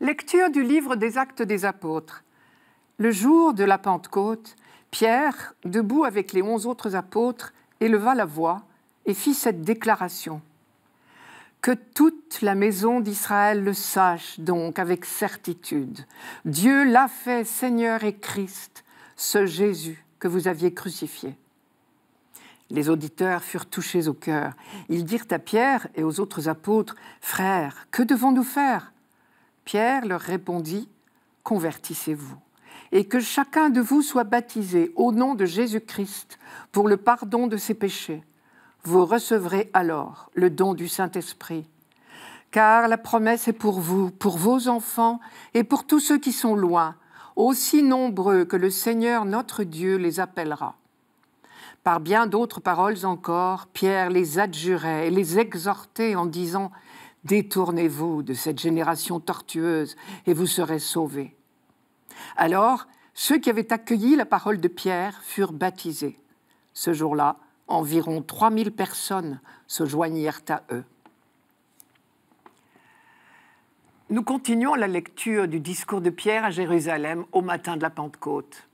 Lecture du livre des Actes des Apôtres. Le jour de la Pentecôte, Pierre, debout avec les onze autres apôtres, éleva la voix et fit cette déclaration. Que toute la maison d'Israël le sache donc avec certitude. Dieu l'a fait Seigneur et Christ, ce Jésus que vous aviez crucifié. Les auditeurs furent touchés au cœur. Ils dirent à Pierre et aux autres apôtres, Frères, que devons-nous faire Pierre leur répondit, Convertissez-vous, et que chacun de vous soit baptisé au nom de Jésus-Christ pour le pardon de ses péchés. Vous recevrez alors le don du Saint-Esprit. Car la promesse est pour vous, pour vos enfants et pour tous ceux qui sont loin, aussi nombreux que le Seigneur notre Dieu les appellera. Par bien d'autres paroles encore, Pierre les adjurait et les exhortait en disant Détournez-vous de cette génération tortueuse et vous serez sauvés. Alors, ceux qui avaient accueilli la parole de Pierre furent baptisés. Ce jour-là, environ 3000 personnes se joignirent à eux. Nous continuons la lecture du discours de Pierre à Jérusalem au matin de la Pentecôte.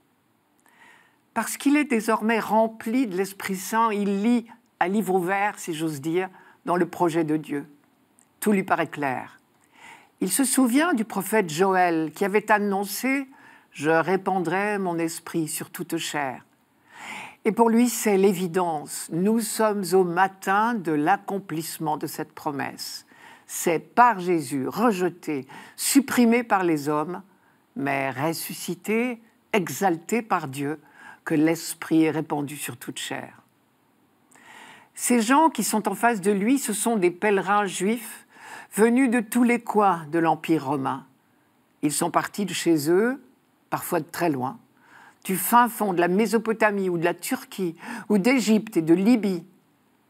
Parce qu'il est désormais rempli de l'Esprit Saint, il lit à livre ouvert, si j'ose dire, dans le projet de Dieu tout lui paraît clair. Il se souvient du prophète Joël qui avait annoncé Je répandrai mon esprit sur toute chair. Et pour lui, c'est l'évidence. Nous sommes au matin de l'accomplissement de cette promesse. C'est par Jésus, rejeté, supprimé par les hommes, mais ressuscité, exalté par Dieu, que l'Esprit est répandu sur toute chair. Ces gens qui sont en face de lui, ce sont des pèlerins juifs venus de tous les coins de l'Empire romain. Ils sont partis de chez eux, parfois de très loin, du fin fond de la Mésopotamie ou de la Turquie ou d'Égypte et de Libye,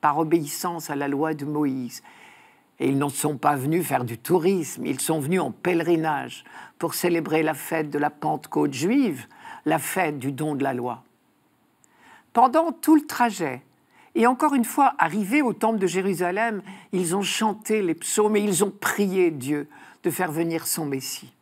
par obéissance à la loi de Moïse. Et ils n'en sont pas venus faire du tourisme, ils sont venus en pèlerinage pour célébrer la fête de la Pentecôte juive, la fête du don de la loi. Pendant tout le trajet, et encore une fois, arrivés au temple de Jérusalem, ils ont chanté les psaumes et ils ont prié Dieu de faire venir son Messie.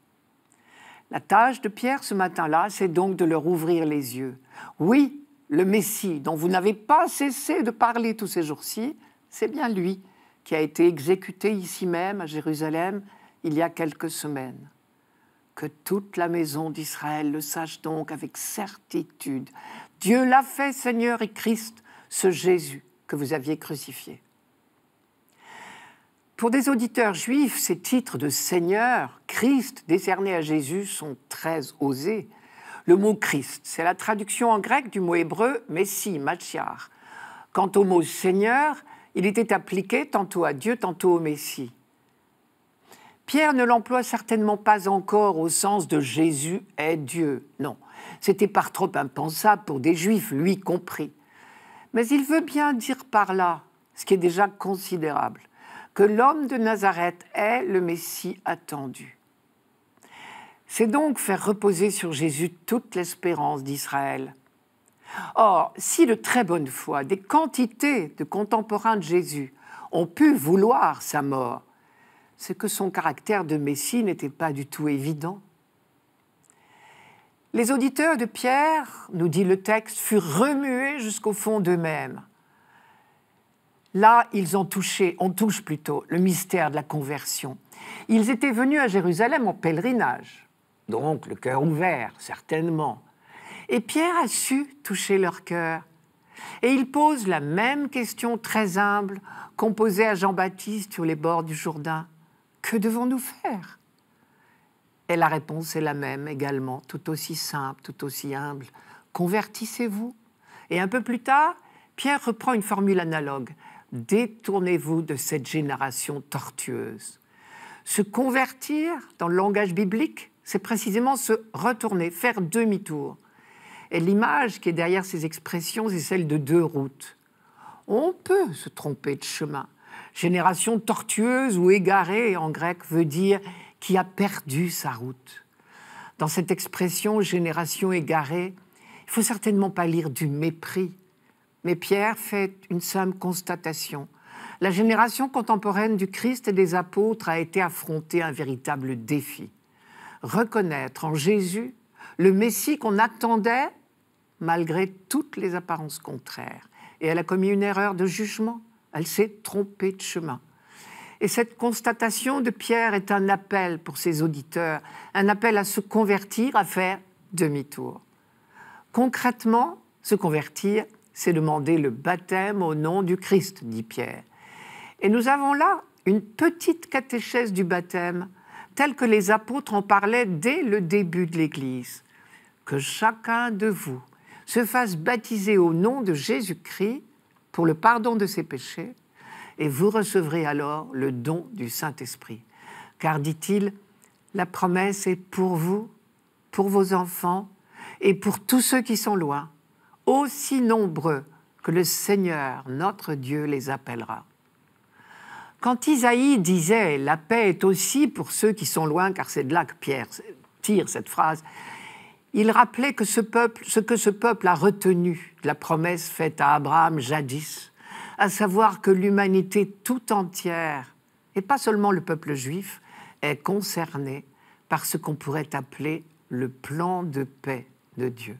La tâche de Pierre ce matin-là, c'est donc de leur ouvrir les yeux. Oui, le Messie dont vous n'avez pas cessé de parler tous ces jours-ci, c'est bien lui qui a été exécuté ici même à Jérusalem il y a quelques semaines. Que toute la maison d'Israël le sache donc avec certitude. Dieu l'a fait, Seigneur, et Christ ce Jésus que vous aviez crucifié. Pour des auditeurs juifs, ces titres de Seigneur, Christ, décernés à Jésus, sont très osés. Le mot Christ, c'est la traduction en grec du mot hébreu Messie, Machiar. Quant au mot Seigneur, il était appliqué tantôt à Dieu, tantôt au Messie. Pierre ne l'emploie certainement pas encore au sens de Jésus est Dieu. Non, c'était par trop impensable pour des Juifs, lui compris. Mais il veut bien dire par là, ce qui est déjà considérable, que l'homme de Nazareth est le Messie attendu. C'est donc faire reposer sur Jésus toute l'espérance d'Israël. Or, si de très bonne foi des quantités de contemporains de Jésus ont pu vouloir sa mort, c'est que son caractère de Messie n'était pas du tout évident. Les auditeurs de Pierre, nous dit le texte, furent remués jusqu'au fond d'eux-mêmes. Là, ils ont touché, on touche plutôt, le mystère de la conversion. Ils étaient venus à Jérusalem en pèlerinage, donc le cœur ouvert, certainement. Et Pierre a su toucher leur cœur. Et il pose la même question très humble qu'on posait à Jean-Baptiste sur les bords du Jourdain. Que devons-nous faire et la réponse est la même également, tout aussi simple, tout aussi humble. Convertissez-vous. Et un peu plus tard, Pierre reprend une formule analogue. Détournez-vous de cette génération tortueuse. Se convertir, dans le langage biblique, c'est précisément se retourner, faire demi-tour. Et l'image qui est derrière ces expressions, c'est celle de deux routes. On peut se tromper de chemin. Génération tortueuse ou égarée en grec veut dire qui a perdu sa route. Dans cette expression génération égarée, il faut certainement pas lire du mépris, mais Pierre fait une simple constatation. La génération contemporaine du Christ et des apôtres a été affrontée un véritable défi. Reconnaître en Jésus le Messie qu'on attendait malgré toutes les apparences contraires. Et elle a commis une erreur de jugement. Elle s'est trompée de chemin. Et cette constatation de Pierre est un appel pour ses auditeurs, un appel à se convertir, à faire demi-tour. Concrètement, se convertir, c'est demander le baptême au nom du Christ, dit Pierre. Et nous avons là une petite catéchèse du baptême, telle que les apôtres en parlaient dès le début de l'Église. Que chacun de vous se fasse baptiser au nom de Jésus-Christ pour le pardon de ses péchés et vous recevrez alors le don du Saint-Esprit. Car, dit-il, la promesse est pour vous, pour vos enfants et pour tous ceux qui sont loin, aussi nombreux que le Seigneur, notre Dieu, les appellera. Quand Isaïe disait La paix est aussi pour ceux qui sont loin, car c'est de là que Pierre tire cette phrase, il rappelait que ce, peuple, ce que ce peuple a retenu de la promesse faite à Abraham jadis, à savoir que l'humanité tout entière, et pas seulement le peuple juif, est concernée par ce qu'on pourrait appeler le plan de paix de Dieu.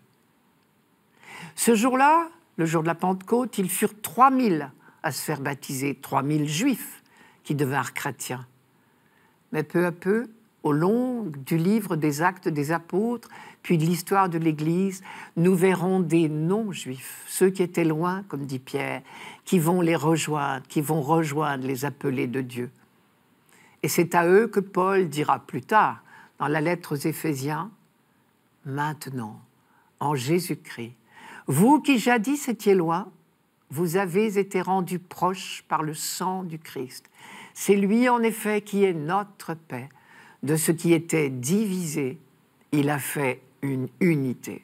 Ce jour-là, le jour de la Pentecôte, ils furent 3000 à se faire baptiser, 3000 juifs qui devinrent chrétiens. Mais peu à peu, au long du livre des actes des apôtres, puis de l'histoire de l'Église, nous verrons des non-juifs, ceux qui étaient loin, comme dit Pierre, qui vont les rejoindre, qui vont rejoindre les appelés de Dieu. Et c'est à eux que Paul dira plus tard, dans la lettre aux Éphésiens, Maintenant, en Jésus-Christ, vous qui jadis étiez loin, vous avez été rendus proches par le sang du Christ. C'est lui en effet qui est notre paix de ce qui était divisé, il a fait une unité.